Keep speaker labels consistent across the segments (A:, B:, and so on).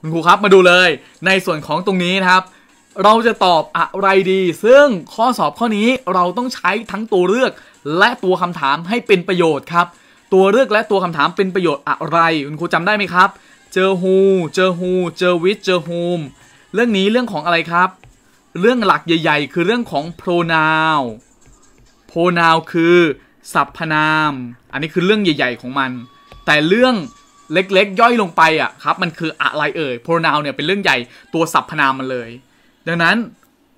A: คุณครูครับมาดูเลยในส่วนของตรงนี้นะครับ เราจะตอบอะไรดี ซึ่งข้อสอบข้อนี้เราต้องใช้ทั้งตัวเลือกและตัวคำถามให้เป็นประโยชน์ครับ ตัวเลือกและตัวคำถามเป็นประโยชน์อะไร คุณครูจำได้ไหมครับเจอ who เจอ who เจอ w i ช h เจอ whom เรื่องนี้เรื่องของอะไรครับ เรื่องหลักใหญ่ๆ คือเรื่องของ pronoun pronoun คือสรรพนาม อันนี้คือเรื่องใหญ่ๆของมัน แต่เรื่องเล็ก ๆย่อยลงไปอ่ะครับมันคืออะไรเอ่ย pronoun เนี่ยเป็นเรื่องใหญ่ตัวสรรพนามมันเลย ดังนั้น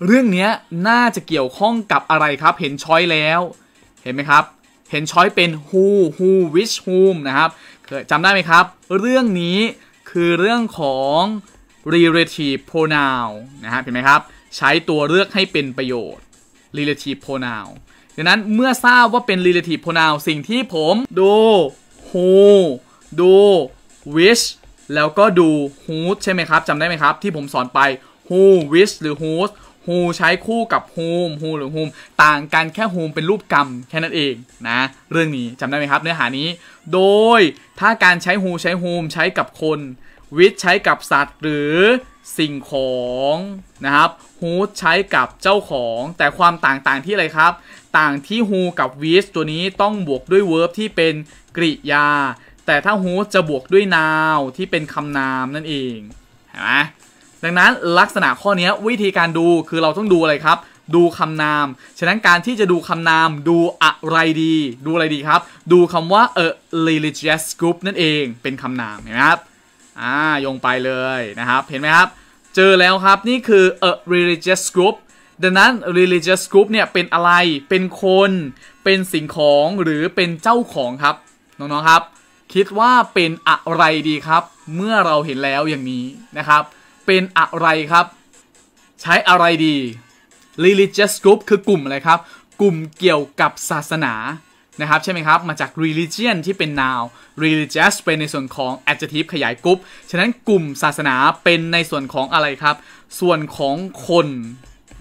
A: เรื่องนี้น่าจะเกี่ยวข้องกับอะไรครับ เห็นช้อยแล้ว เห็นไหมครับเห็นช้อยเป็น who who which whom นะครับจำได้ไหมครับ เรื่องนี้คือเรื่องของ relative pronoun นะฮะเห็นไหมครับใช้ตัวเลือกให้เป็นประโยชน์ relative pronoun ดังนั้นเมื่อทราบว่าเป็น relative pronoun สิ่งที่ผมดู who ดู wish แล้วก็ดู whose ใช่ไหมครับ จำได้ไหมครับที่ผมสอนไป who wish หรือ whose who ใช้คู่กับ whom who หรือ whom ต่างกันแค่ whom เป็นรูปกรรมแค่นั้นเอง นะ เรื่องนี้จำได้ไหมครับเนื้อหานี้ โดยถ้าการใช้ who ใช้ whom ใช้กับคน w i s h ใช้กับสัตว์หรือสิ่งของ นะครับ who ใช้กับเจ้าของแต่ความต่างต่างที่อะไรครับต่างที่ who กับ w i s h ตัวนี้ต้องบวกด้วย verb ที่เป็นกริยาแต่ถ้า host จะบวกด้วย n o วที่เป็นคำนามนั่นเองเห็นไหมดังนั้นลักษณะข้อนี้วิธีการดูคือเราต้องดูอะไรครับ ดูคำนาม ฉะนั้นการที่จะดูคำนามดูอะไรดี ดูอะไรดีครับ ดูคำว่า a religious group นั่นเอง เป็นคำนามเห็นไหมครับ อ่าโยงไปเลยนะครับ เห็นไหมครับ เจอแล้วครับ นี่คือ a religious group ดังนั้น religious group เนี่ยเป็นอะไร เป็นคน เป็นสิ่งของหรือเป็นเจ้าของครับ น้องๆครับคิดว่าเป็นอะไรดีครับ เมื่อเราเห็นแล้วอย่างนี้นะครับ เป็นอะไรครับ ใช้อะไรดี religious group คือกลุ่มอะไรครับ กลุ่มเกี่ยวกับศาสนานะครับใช่ไหมครับ มาจาก religion ที่เป็น noun religious เป็นในส่วนของ adjective ขยายกรุ๊ปฉะนั้นกลุ่มศาสนาเป็นในส่วนของอะไรครับ ส่วนของคน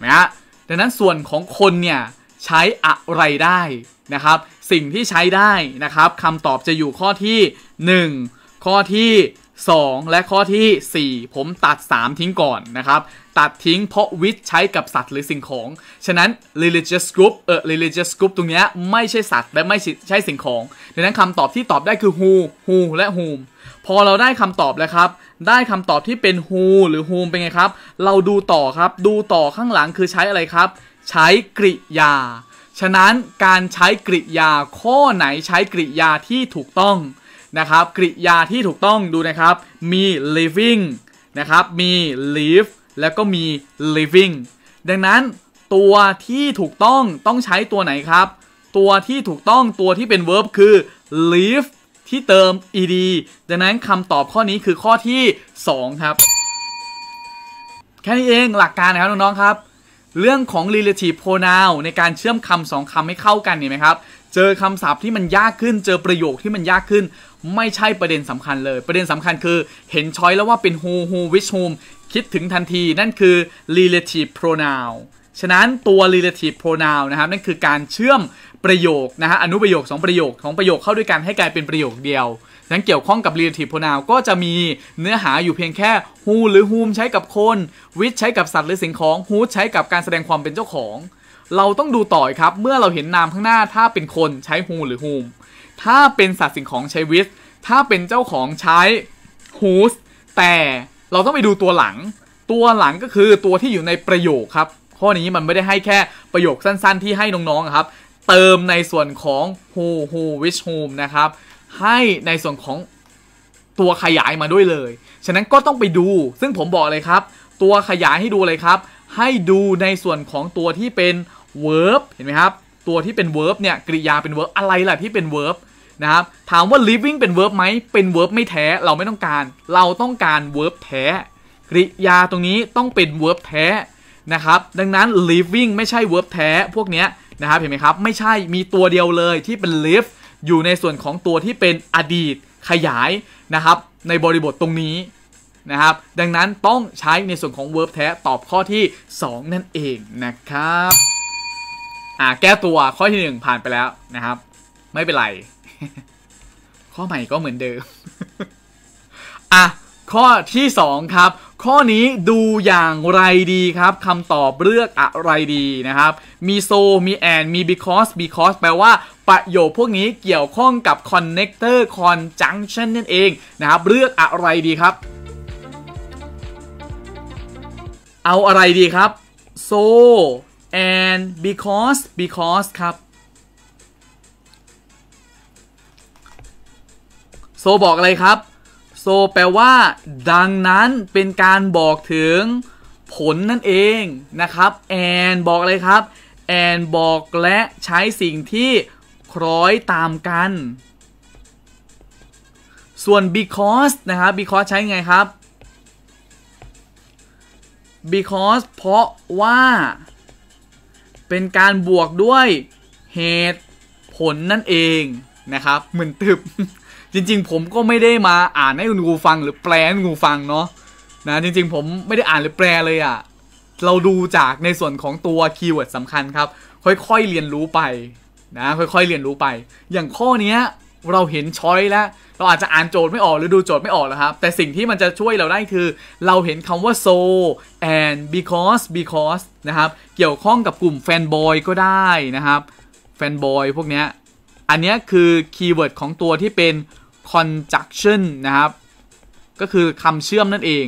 A: นะดังนั้นส่วนของคนเนี่ยใช้อะไรได้นะครับ สิ่งที่ใช้ได้นะครับคำตอบจะอยู่ข้อที่ 1 ข้อที่ 2 และข้อที่ 4 ผมตัด 3 ทิ้งก่อนนะครับ ตัดทิ้ง เพราะวิทย์ใช้กับสัตว์หรือสิ่งของฉะนั้น religious group เออ religious group ตรงนี้ไม่ใช่สัตว์และไม่ใช่สิ่งของ ดังนั้นคำตอบที่ตอบได้คือ who who และ whom พอเราได้คำตอบแล้วครับ ได้คำตอบที่เป็น who หรือ whom เป็นไงครับ เราดูต่อครับดูต่อข้างหลังคือใช้อะไรครับใช้กริยา ฉะนั้นการใช้กริยา ข้อไหนใช้กริยาที่ถูกต้องนะครับ กริยาที่ถูกต้องดูนะครับ มี living นะครับ มี live แล้วก็มี living ดังนั้นตัวที่ถูกต้องต้องใช้ตัวไหนครับ ตัวที่ถูกต้องตัวที่เป็น verb คือ live ที่เติม ed ดังนั้นคำตอบข้อนี้คือข้อที่ 2 ครับ แค่นี้เองหลักการนะครับน้องๆ ครับเรื่องของ relative pronoun ในการเชื่อมคำสองคำให้เข้ากันเห็นไหมครับเจอคำศัพท์ที่มันยากขึ้นเจอประโยคที่มันยากขึ้น ไม่ใช่ประเด็นสำคัญเลยประเด็นสำคัญคือเห็นช้อยแล้วว่าเป็น who who which whom คิดถึงทันที นั่นคือ relative pronoun ฉะนั้นตัว relative pronoun นะครับ นั่นคือการเชื่อมประโยคนะฮะอนุประโยค2ประโยคของประโยคเข้าด้วยกันให้กลายเป็นประโยคเดียวนั้นเกี่ยวข้องกับ relative pronoun ก็จะมีเนื้อหาอยู่เพียงแค่ who หรือ whom ใช้กับคน which ใช้กับสัตว์หรือสิ่งของ who ใช้กับการแสดงความเป็นเจ้าของ เราต้องดูต่อครับ เมื่อเราเห็นนามข้างหน้าถ้าเป็นคนใช้ who หรือ whom ถ้าเป็นสัตว์สิ่งของใช้ which ถ้าเป็นเจ้าของใช้ whose แต่เราต้องไปดูตัวหลัง ตัวหลังก็คือตัวที่อยู่ในประโยคครับ ข้อนี้มันไม่ได้ให้แค่ประโยคสั้น ๆ ที่ให้น้องๆครับ เติมในส่วนของ who who which whom นะครับให้ในส่วนของตัวขยายมาด้วยเลย ฉะนั้นก็ต้องไปดู ซึ่งผมบอกเลยครับ ตัวขยายให้ดูเลยครับ ให้ดูในส่วนของตัวที่เป็น verb เห็นไหมครับ ตัวที่เป็น verb เนี่ย กริยาเป็น verb อะไรล่ะที่เป็น verb นะครับ ถามว่า living เป็น verb ไหม เป็น verb ไม่แท้ เราไม่ต้องการ เราต้องการ verb แท้ กริยาตรงนี้ต้องเป็น verb แท้ นะครับ ดังนั้น living ไม่ใช่ verb แท้พวกเนี้ยนะครับ เห็นไหมครับ ไม่ใช่ มีตัวเดียวเลยที่เป็น live อยู่ในส่วนของตัวที่เป็นอดีตขยายนะครับ ในบริบทตรงนี้นะครับ ดังนั้นต้องใช้ในส่วนของ verb แท้ ตอบข้อที่ 2 นั่นเองนะครับอ่าแก้ตัวข้อที่ 1 ผ่านไปแล้วนะครับไม่เป็นไร ข้อใหม่ก็เหมือนเดิมอ่ะข้อที่ 2 ครับ ข้อนี้ดูอย่างไรดีครับคำตอบเลือกอะไรดีนะครับ มีโซมีแอนมี because because แปลว่าประโยคพวกนี้เกี่ยวข้องกับ connector conjunction นั่นเองนะครับ เลือกอะไรดีครับ เอาอะไรดีครับ so and because because ครับ so บอกอะไรครับ so แปลว่า ดังนั้นเป็นการบอกถึงผลนั่นเองนะครับ and บอกอะไรครับ and บอกและใช้สิ่งที่คล้อยตามกัน ส่วน because นะครับ because ใช้ไงครับ because เพราะว่า เป็นการบวกด้วย เหตุผลนั่นเอง นะครับเหมือนตึบจริงๆผมก็ไม่ได้มาอ่านให้คุณครูฟัง หรือแปลให้คุณูฟังเนาะนะจริงๆ ผมไม่ได้อ่านหรือแปลเลยอะ่ะ เราดูจากในส่วนของตัวคีย์เวิร์ดสำคัญครับ ค่อย ๆ เรียนรู้ไปนะค่อยๆเรียนรู้ไปอย่างข้อนี้เราเห็นช้อยแล้ว เราอาจจะอ่านโจทย์ไม่ออกหรือดูโจทย์ไม่ออกแล้วครับ แต่สิ่งที่มันจะช่วยเราได้คือเราเห็นคำว่า so and because because นะครับเกี่ยวข้องกับกลุ่มแฟนบอยก็ได้นะครับแฟนบอยพวกนี้อันนี้คือคีย์เวิร์ดของตัวที่เป็น conjunction นะครับ ก็คือคำเชื่อมนั่นเอง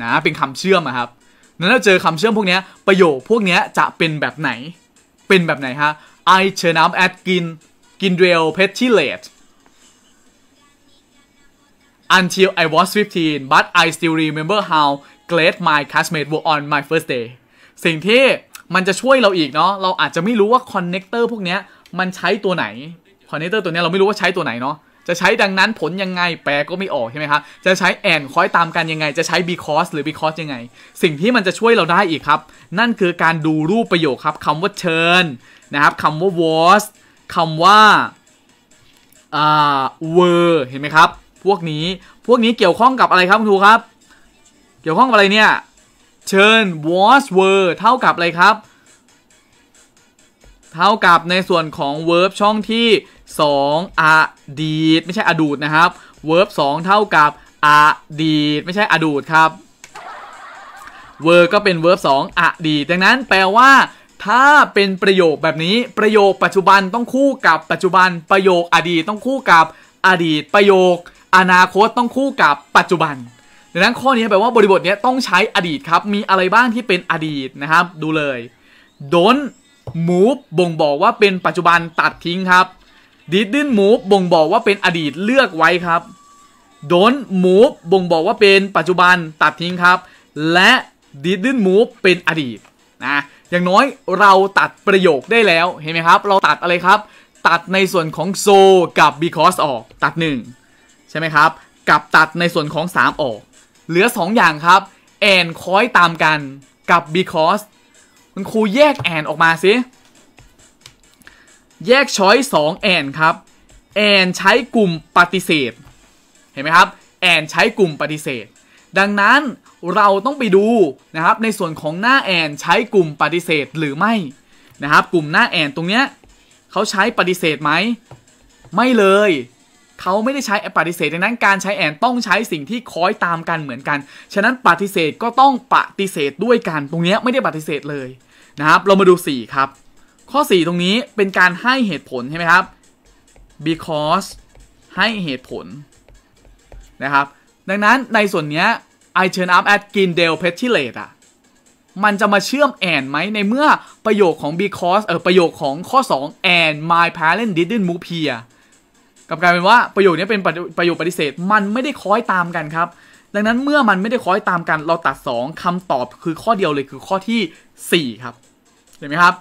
A: นะเป็นคำเชื่อมครับนั้นเ้าเจอคำเชื่อมพวกนี้ประโยคพวกนี้จะเป็นแบบไหน เป็นแบบไหนฮะ I turn up at Gin Gindrel p e t i l a t e until I was 15 but I still remember how great my classmates were on my first day สิ่งที่มันจะช่วยเราอีกเนาะ เราอาจจะไม่รู้ว่าคอนเนคเตอร์พวกนี้มันใช้ตัวไหนคอนเนคเตอร์ตัวนี้เราไม่รู้ว่าใช้ตัวไหนเนาะจะใช้ดังนั้นผลยังไงแปลก็ไม่ออกใช่ไหมครับ จะใช้แอนคอยตามกันยังไง จะใช้ because หรือ because ยังไง สิ่งที่มันจะช่วยเราได้อีกครับ นั่นคือการดูรูปประโยคครับคำว่าเชิญนะครับคำว่า was คำว่าอ่า were เห็นไหมครับ พวกนี้พวกนี้เกี่ยวข้องกับอะไรครับคุณครูครับเกี่ยวข้องกับอะไรเนี่ยเชิญ was were เท่ากับอะไรครับเท่ากับในส่วนของ verb ช่องที่2อดีตไม่ใช่อดูตนะครับ verb 2เท่ากับอดีตไม่ใช่อดูตครับ verb ก็เป็น verb 2อดีต ดังนั้นแปลว่า ถ้าเป็นประโยคแบบนี้ประโยคปัจจุบันต้องคู่กับปัจจุบัน ประโยคอดีตต้องคู่กับอดีต ประโยค อนาคตต้องคู่กับปัจจุบัน ดังนั้นข้อนี้แปลว่าบริบทนี้ต้องใช้อดีตครับมีอะไรบ้างที่เป็นอดีตนะครับ ดูเลย don't move บ่งบอกว่าเป็นปัจจุบันตัดทิ้งครับ didn't move บ่งบอกว่าเป็นอดีตเลือกไว้ครับ don't move บ่งบอกว่าเป็นปัจจุบันตัดทิ้งครับ และ didn't move เป็นอดีตนะอย่างน้อยเราตัดประโยคได้แล้วเห็นไหมครับ เราตัดอะไรครับ ตัดในส่วนของ so กับ because ออก ตัด1ใช่ไหมครับกับตัดในส่วนของ 3 ออก เหลือ 2 อย่างครับ and คอยตามกันกับ because คุณครูแยก แอน ออกมาสิ แยกช้อยสองแอนครับ แอนใช้กลุ่มปฏิเสธ เห็นไหมครับ แอนใช้กลุ่มปฏิเสธ ดังนั้นเราต้องไปดู นะครับ ในส่วนของหน้าแอนใช้กลุ่มปฏิเสธหรือไม่ นะครับกลุ่มหน้าแอนตรงเนี้ยเขาใช้ปฏิเสธไหม ไม่เลยเขาไม่ได้ใช้ปฏิเสธดังนั้นการใช้แอนต้องใช้สิ่งที่คอยตามกันเหมือนกัน ฉะนั้นปฏิเสธก็ต้องปฏิเสธด้วยกันตรงนี้ไม่ได้ปฏิเสธเลยนะครับ เรามาดู 4 ครับ ข้อ 4 ตรงนี้เป็นการให้เหตุผลใช่ไหมครับ because ให้เหตุผลนะครับดังนั้นในส่วนนี้ I turn up at g r e n d a l e p e t i l a t e อ่ะ มันจะมาเชื่อมแอนไหมในเมื่อประโยคของ because เออประโยคของข้อ 2 and my parent s didn't move here กับกลายเป็นว่าประโยคนี้เป็นประโยคปฏิเสธมันไม่ได้คล้อยตามกันครับ ดังนั้นเมื่อมันไม่ได้คล้อยตามกัน เราตัด 2 คำตอบคือข้อเดียวเลยคือข้อที่ 4 ครับ เห็นไหมครับ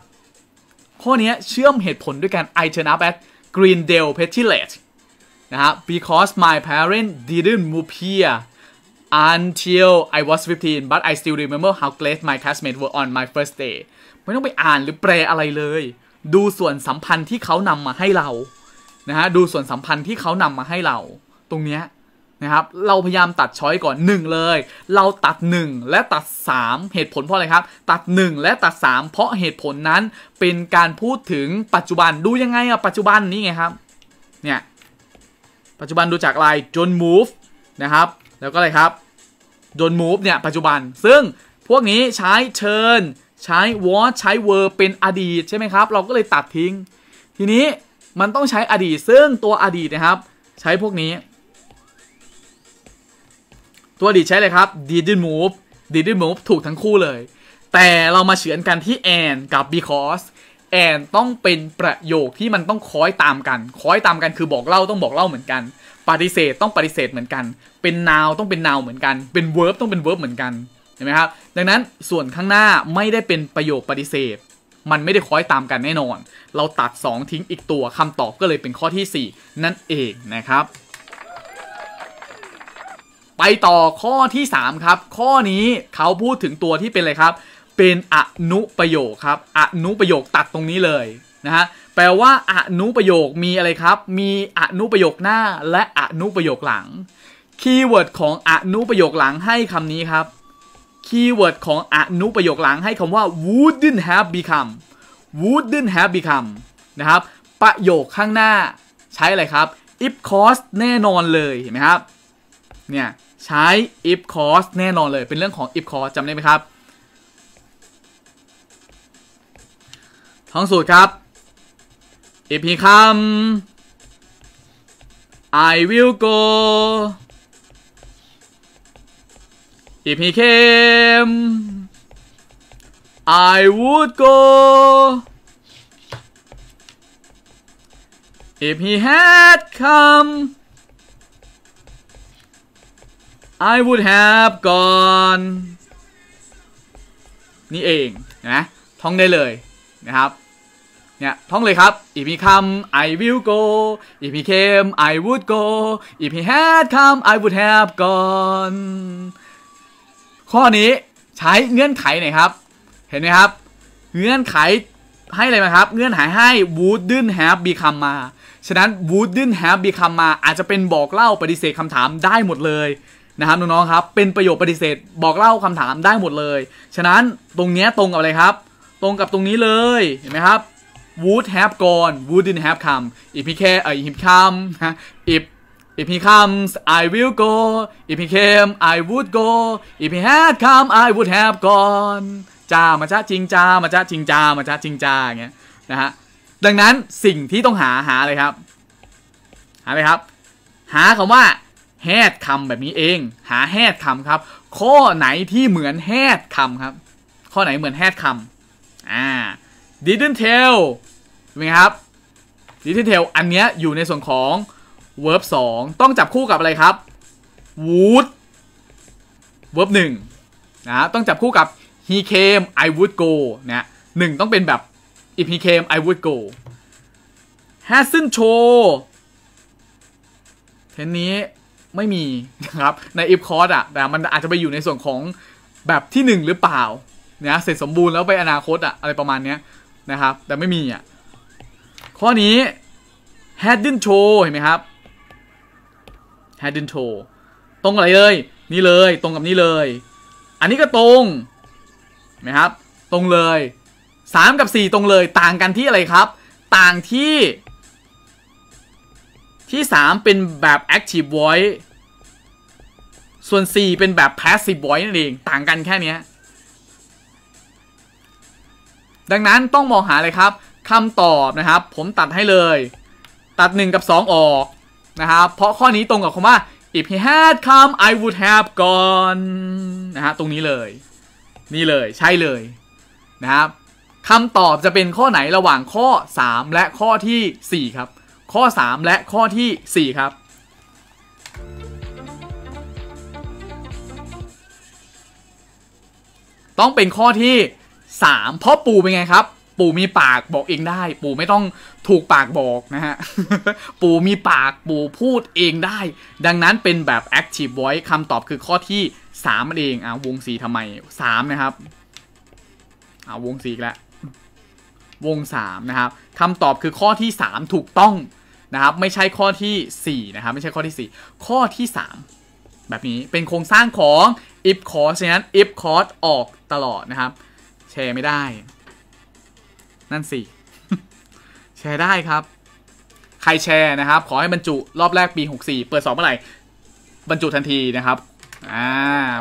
A: ข้อนี้เชื่อมเหตุผลด้วยการ I turn up at Greendale p e t i l e t นะฮะ because my parent s didn't move here until I was 15 but I still remember how glad my classmates were on my first day ไม่ต้องไปอ่านหรือแปลอะไรเลย ดูส่วนสัมพันธ์ที่เขานำมาให้เรานะฮะดูส่วนสัมพันธ์ที่เขานำมาให้เราตรงเนี้ย นะครับ เราพยายามตัดช้อยก่อน1เลย เราตัด 1 และตัด 3 เหตุผลเพราะอะไรครับ ตัด 1 และตัด 3 เพราะเหตุผลนั้นเป็นการพูดถึงปัจจุบัน ดูยังไงอะปัจจุบันนี้ไงครับเนี่ยปัจจุบันดูจากลาย John Move นะครับ แล้วก็อะไรครับ John Move เนี่ยปัจจุบัน ซึ่งพวกนี้ใช้ Turn ใช้ w a t ใช้ Verb เป็นอดีตใช่ไหมครับเราก็เลยตัดทิ้งทีนี้มันต้องใช้ อดีตซึ่งตัวอดีตนะครับ ใช้พวกนี้ ตัวอดีตใช้เลยครับ didn't move didn't move ถูกทั้งคู่เลย แต่เรามาเฉือนกันที่ and กับ because and ต้องเป็นประโยคที่มันต้องคอยตามกันคอยตามกันคือบอกเล่าต้องบอกเล่าเหมือนกัน ปฏิเสธต้องปฏิเสธเหมือนกัน เป็น n o วต้องเป็น n o วเหมือนกันเป็น verb ต้องเป็น verb เหมือนกันเห็นไหมครับดังนั้นส่วนข้างหน้าไม่ได้เป็นประโยคปฏิเสธมันไม่ได้คล้อยตามกันแน่นอน เราตัด 2 ทิ้งอีกตัวคำตอบก็เลยเป็นข้อที่ 4 นั่นเองนะครับ ไปต่อข้อที่ 3 ครับ ข้อนี้เขาพูดถึงตัวที่เป็นอะไรครับ เป็นอนุประโยคครับ อนุประโยคตัดตรงนี้เลยนะฮะ แปลว่าอนุประโยคมีอะไรครับ มีอนุประโยคหน้าและอนุประโยคหลัง คีย์เวิร์ดของอนุประโยคหลังให้คำนี้ครับคีย์เวิร์ดของ อนุประโยคหลังให้คำว่า wouldn't have become wouldn't have become นะครับ ประโยคข้างหน้าใช้อะไรครับ if cost แน่นอนเลยเห็นไหมครับ เนี่ยใช้ if cost แน่นอนเลย เป็นเรื่องของ if cost จำได้ไหมครับท้องสูตรครับ if he come I will go If he came, I would go. If he had come, I would have gone นี่เอง นะ ท่องได้เลย นะครับ เนี่ย ท่องเลยครับ if he come I will go if he came I would go if he had come I would have gone ข้อนี้ใช้เงื่อนไขหน่อยครับเห็นไหมครับเงื่อนไขให้อะไรมาครับเงื่อนไขให้ wouldn't have become มาฉะนั้น wouldn't have become มาอาจจะเป็นบอกเล่าปฏิเสธคำถามได้หมดเลยนะครับน้องๆครับเป็นประโยคปฏิเสธบอกเล่าคำถามได้หมดเลย ฉะนั้นตรงนี้ตรงกับอะไรครับ ตรงกับตรงนี้เลยเห็นไหมครับ would have gone wouldn't have come if he care เอีพ if come if If he comes I will go If he came I would go If he had come I would have gone จ้ามาจ้าจริงจ้ามาจ้าจริงจ้ามาจ้าจริงจ้าอย่างเงี้ยนะฮะ ดังนั้นสิ่งที่ต้องหาหาเลยครับ หาเลยครับ หาคำว่าแฮดค m e แบบนี้เอง หาแฮดค m e ครับ ข้อไหนที่เหมือนแฮดค m e ครับ ข้อไหนเหมือนแฮดคำอ่า didn't tell เป็นไงครับ didn't tell อันเนี้ยอยู่ในส่วนของเวิร์บสองต้องจับคู่กับอะไรครับวูดเวิร์บหนึ่งนะ ต้องจับคู่กับ he came I would go นะหนึ่งต้องเป็นแบบ if he came I would go hasn't show เทนนี้ไม่มีนะครับ ใน if cost อะแต่มันอาจจะไปอยู่ในส่วนของแบบที่หนึ่งหรือเปล่าเนะเสร็จสมบูรณ์แล้วไปอนาคตอะอะไรประมาณเนี้ย นะครับ แต่ไม่มีอะข้อนี้ hadn't show เห็นไหมครับแฮดดินโทตรงอะไรเลย นี่เลยตรงกับนี่เลย อันนี้ก็ตรงนะครับตรงเลย 3 กับ 4 ตรงเลย ต่างกันที่อะไรครับ ต่างที่ ที่ 3 เป็นแบบ Active Voice ส่วน 4 เป็นแบบ Passive Voice นั่นเอง ต่างกันแค่นี้ดังนั้นต้องมองหาเลยครับคำตอบนะครับ ผมตัดให้เลย ตัด 1 กับ 2 ออกนะครับ เพราะข้อนี้ตรงกับคำว่า if he had come I would have gone นะฮะตรงนี้เลย นี่เลยใช่เลยนะครับคำตอบจะเป็นข้อไหนระหว่างข้อ 3 และข้อที่ 4 ครับ ข้อ 3 และข้อที่ 4 ครับ ต้องเป็นข้อที่ 3 เพราะปู่เป็นไงครับปู่มีปากบอกเองได้ ปู่ไม่ต้องถูกปากบอกนะฮะปู่มีปากปู่พูดเองได้ ดังนั้นเป็นแบบ active voice คำตอบคือข้อที่3มเองอ่าวงสีทำไม 3 นะครับอ่าวงสีแล้ววง 3 นะครับคำตอบคือข้อที่ 3 ถูกต้องนะครับ ไม่ใช่ข้อที่ 4 นะครับ ไม่ใช่ข้อที่ 4 ข้อที่ 3 แบบนี้เป็นโครงสร้างของ if c o s ฉะนั้น if cost ออกตลอดนะครับแชร์ไม่ได้นั่นสิแชร์ได้ครับ ใครแชร์นะครับขอให้บรรจุรอบแรกปี64 เปิดสอบเมื่อไหร่บรรจุทันทีนะครับอ่า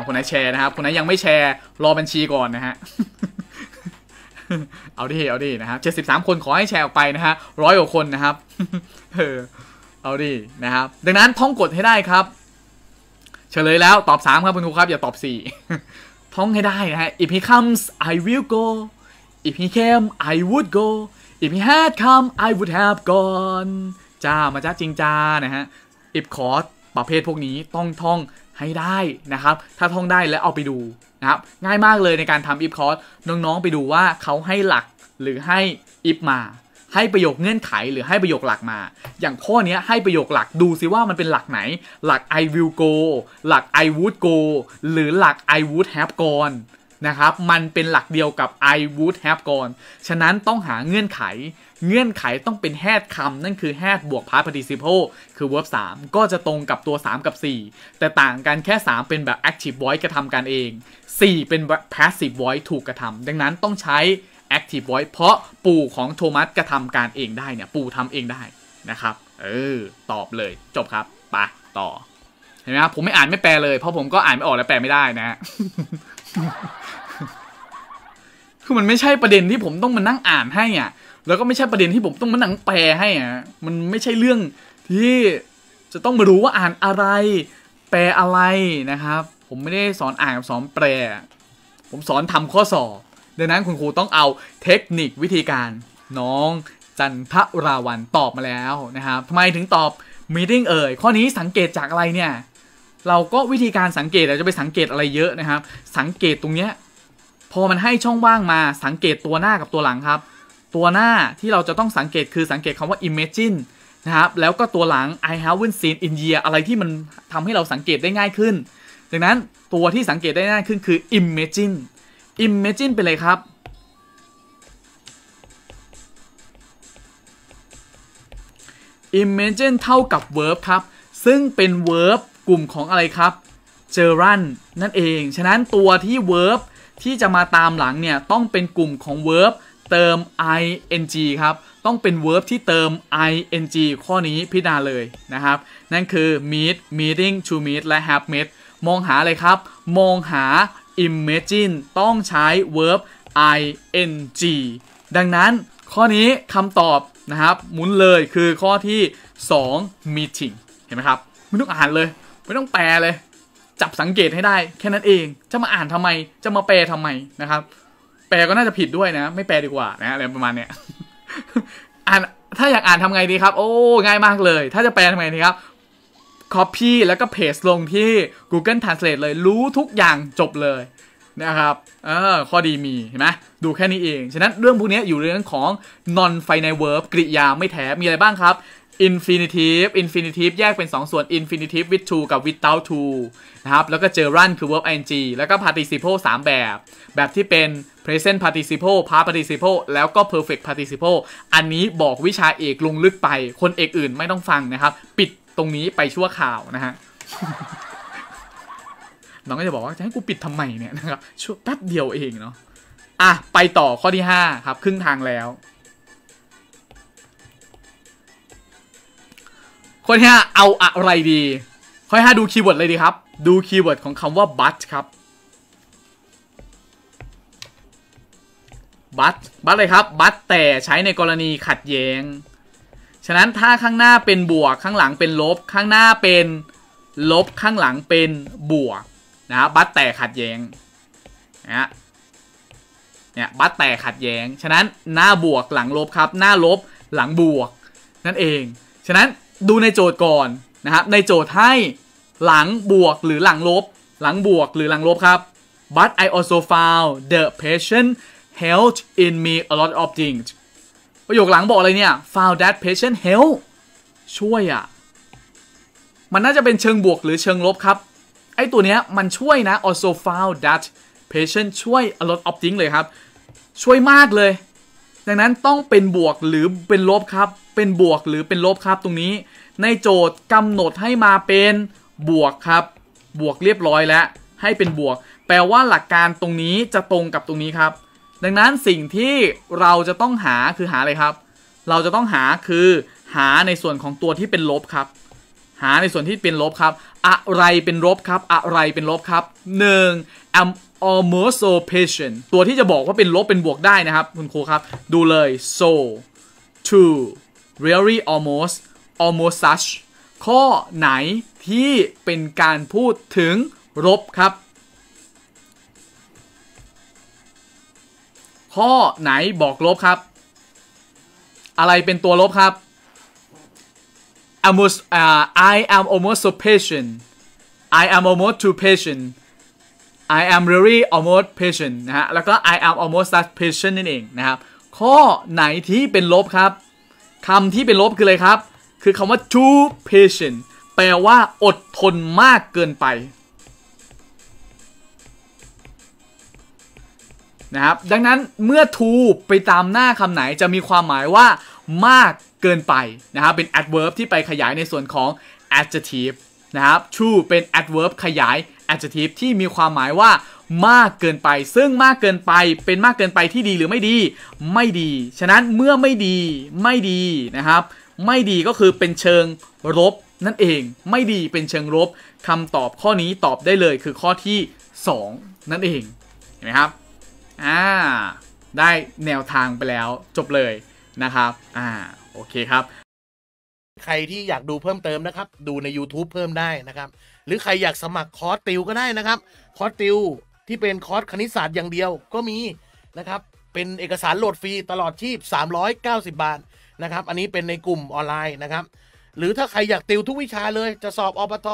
A: คนไหนแชร์นะครับคนไหนยังไม่แชร์ รอบัญชีก่อนนะฮะเอาดิเอาดินะครับ73คนขอให้แชร์ออกไปนะฮะร้อยกว่าคนนะครับ เออ เอาดินะครับ ดังนั้นท่องกดให้ได้ครับ เฉลยแล้วตอบ3ครับคุณครูครับ อย่าตอบ4ท่องให้ได้นะฮะ If he comes I will go If he came I would go If he had come I would have gone จ้ามาจ้าจริงจ้านะฮะ if ขอประเภทพวกนี้ต้องท่องให้ได้นะครับ ถ้าท่องได้แล้วเอาไปดูนะครับ ง่ายมากเลยในการทำ if c o u r s น้องๆไปดูว่าเขาให้หลักหรือให้ if มา ให้ประโยคเงื่อนไขหรือให้ประโยคหลักมา อย่างข้อนี้ให้ประโยคหลักดูซิว่ามันเป็นหลักไหน หลัก I will go หลัก I would go หรือหลัก I would have gone นะครับ มันเป็นหลักเดียวกับ I would have gone ฉะนั้นต้องหาเงื่อนไข เงื่อนไขต้องเป็นแฮดคำนั่นคือแฮดบวกพาร์ทิซิ i ิ i p คือ verb 3ก็จะตรงกับตัว 3 กับ 4 แต่ต่างกันแค่ 3 เป็นแบบ active voice กระทำการเอง 4 เป็น passive voice ถูกกระทำ ดังนั้นต้องใช้ active voice เพราะปู่ของโทมัสกระทำการเองได้เนี่ยปู่ทำเองได้นะครับ เออ ตอบเลย จบครับไปต่อ เห็นไหมครับผมไม่อ่านไม่แปลเลยเพราะผมก็อ่านไม่ออกและแปลไม่ได้นะคือมันไม่ใช่ประเด็นที่ผมต้องมานั่งอ่านให้อ่ะแล้วก็ไม่ใช่ประเด็นที่ผมต้องมานั่งแปลให้อ่ะมันไม่ใช่เรื่องที่จะต้องมารู้ว่าอ่านอะไรแปลอะไรนะครับผมไม่ได้สอนอ่านสอนแปลผมสอนทำข้อสอบดังนั้นคุณครูต้องเอาเทคนิควิธีการ น้องจันทราวัน ตอบมาแล้วนะครับทำไมถึงตอบมีติ้งเอ่ย ข้อนี้สังเกตจากอะไรเนี่ยเราก็วิธีการสังเกตเราจะไปสังเกตอะไรเยอะนะครับ สังเกตตรงเนี้ยพอมันให้ช่องว่างมาสังเกตตัวหน้ากับตัวหลังครับ ตัวหน้าที่เราจะต้องสังเกตคือสังเกตคำว่า imagine นะครับแล้วก็ตัวหลัง I haven't seen in year อะไรที่มันทำให้เราสังเกตได้ง่ายขึ้นดังนั้นตัวที่สังเกตได้ง่ายขึ้นคือ imagine imagine ไปเลยครับอิมเมจ n นเท่ากับ verb ครับซึ่งเป็น verb กลุ่มของอะไรครับเจอรันนั่นเอง ฉะนั้นตัวที่เวิร์บที่จะมาตามหลังเนี่ย ต้องเป็นกลุ่มของเวิร์บเติม ing ครับ ต้องเป็นเวิร์บที่เติม ing ข้อนี้พิจารณาเลยนะครับ นั่นคือ meet meeting to meet และ have met มองหาอะไรครับ มองหา imagine ต้องใช้เวิร์บ ing ดังนั้นข้อนี้คำตอบนะครับหมุนเลยคือข้อที่ 2 meeting เห็นไหมครับไม่ต้องอ่านเลยไม่ต้องแปลเลย จับสังเกตให้ได้แค่นั้นเอง จะมาอ่านทำไม จะมาแปลทำไมนะครับ แปลก็น่าจะผิดด้วยนะ ไม่แปลดีกว่านะอะไรประมาณเนี้ยอ่านถ้าอยากอ่านทำไงดีครับ โอ้ง่ายมากเลย ถ้าจะแปลทำไงดีครับ Copy แล้วก็เพจลงที่ Google Translate เลยรู้ทุกอย่างจบเลยนะครับ เออข้อดีมีเห็นไหมดูแค่นี้เอง ฉะนั้นเรื่องพวกนี้อยู่เรื่องของ non final verb กริยาไม่แถมมีอะไรบ้างครับ infinitive infinitive แยกเป็น 2 ส่วน infinitive with to กับ without to นะครับ แล้วก็เจอ run คือ verb ing แล้วก็ participle 3 แบบ แบบที่เป็น present participle past participle แล้วก็ perfect participle อันนี้บอกวิชาเอกลงลึกไป คนเอกอื่นไม่ต้องฟังนะครับ ปิดตรงนี้ไปชั่วข่าวนะฮะ น้องก็จะบอกว่า จะให้กูปิดทำไมเนี่ยนะครับ ชั่วแป๊บเดียวเองเนาะ อ่ะไปต่อข้อที่ 5 ครับ ครึ่งทางแล้วข้อที่ห้าเอาอะไรดีข้อที่ห้าดูคีย์เวิร์ดเลยดี ครับ ดูคีย์เวิร์ดของคำว่า but ครับ but but เลยครับ but แต่ ใช้ในกรณีขัดแย้ง ฉะนั้นถ้าข้างหน้าเป็นบวกข้างหลังเป็นลบ ข้างหน้าเป็นลบข้างหลังเป็นบวกนะ บัตแต่ขัดแย้งนะเนี่ย บัตแต่ขัดแย้ง ฉะนั้นหน้าบวกหลังลบครับ หน้าลบหลังบวก นั่นเอง ฉะนั้นดูในโจทย์ก่อนนะครับในโจทย์ให้หลังบวกหรือหลังลบ หลังบวกหรือหลังลบครับ but I also found the patient helped in me a lot of things ประโยคหลังบอกอะไรเนี่ย found that patient help ช่วยอะ่ะ มันน่าจะเป็นเชิงบวกหรือเชิงลบครับ ไอตัวเนี้ย มันช่วยนะ also found that patient ช่วย a lot of things เลยครับ ช่วยมากเลยดังนั้นต้องเป็นบวกหรือเป็นลบครับ เป็นบวกหรือเป็นลบครับตรงนี้ ในโจทย์กำหนดให้มาเป็นบวกครับ บวกเรียบร้อยแล้วให้เป็นบวก แปลว่าหลักการตรงนี้จะตรงกับตรงนี้ครับ ดังนั้นสิ่งที่เราจะต้องหาคือหาอะไรครับ เราจะต้องหาคือ หาในส่วนของตัวที่เป็นลบครับ หาในส่วนที่เป็นลบครับ อะไรเป็นลบครับ อะไรเป็นลบครับ 1 almost so patient ตัวที่จะบอกว่าเป็นลบเป็นบวกได้นะครับ คุณครูครับ ดูเลย so to really almost almost such ข้อไหนที่เป็นการพูดถึงลบครับ ข้อไหนบอกลบครับ อะไรเป็นตัวลบครับ almost uh, I am almost so patient I am almost too patient I am really almost patient นะฮะแล้วก็ I am almost such patient นั่นเองนะครับข้อไหนที่เป็นลบครับคำที่เป็นลบคืออะไรครับ คือคำว่า too patient แปลว่าอดทนมากเกินไปนะครับดังนั้นเมื่อ too ไปตามหน้าคำไหน จะมีความหมายว่า มากเกินไปนะครับเป็น adverb ที่ไปขยายในส่วนของ adjective นะครับ too เป็น adverb ขยาย adjective ที่มีความหมายว่ามากเกินไป ซึ่ง มากเกินไป เป็นมากเกินไปที่ดีหรือไม่ดี ไม่ดี ฉะนั้นเมื่อไม่ดี ไม่ดีนะครับ ไม่ดีก็คือเป็นเชิงลบนั่นเอง ไม่ดีเป็นเชิงลบคำตอบข้อนี้ตอบได้เลยคือข้อที่ 2 นั่นเอง เห็นไหมครับ อ่า ได้แนวทางไปแล้วจบเลยนะครับ อ่า โอเคครับ ใครที่อยากดูเพิ่มเติมนะครับ ดูใน YouTube เพิ่มได้นะครับรือใครอยากสมัครคอร์สติวก็ได้นะครับ คอร์สติวที่เป็นคอร์สคณิตศาสตร์อย่างเดียวก็มีนะครับเป็นเอกสารโหลดฟรีตลอดชีพ390 บาทนะครับอันนี้เป็นในกลุ่มออนไลน์นะครับ หรือถ้าใครอยากติวทุกวิชาเลย จะสอบอบต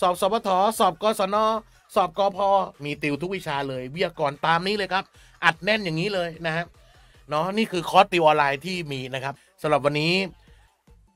A: สอบสอบทสอบกศนสอบกพมีติวทุกวิชาเลย วิทยากรตามนี้เลยครับ อัดแน่นอย่างนี้เลยนะครับเนาะนี่คือคอร์สติวออนไลน์ที่มีนะครับสำหรับวันนี้